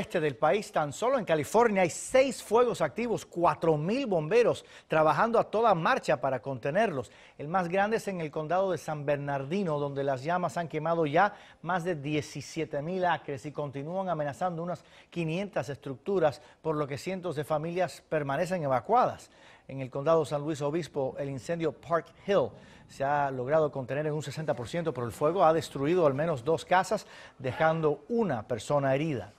este del país, tan solo en California hay seis fuegos activos, cuatro bomberos trabajando a toda marcha para contenerlos. El más grande es en el condado de San Bernardino, donde las llamas han quemado ya más de 17 mil acres y continúan amenazando unas 500 estructuras, por lo que cientos de familias permanecen evacuadas. En el condado San Luis Obispo, el incendio Park Hill se ha logrado contener en un 60%, pero el fuego ha destruido al menos dos casas, dejando una persona herida.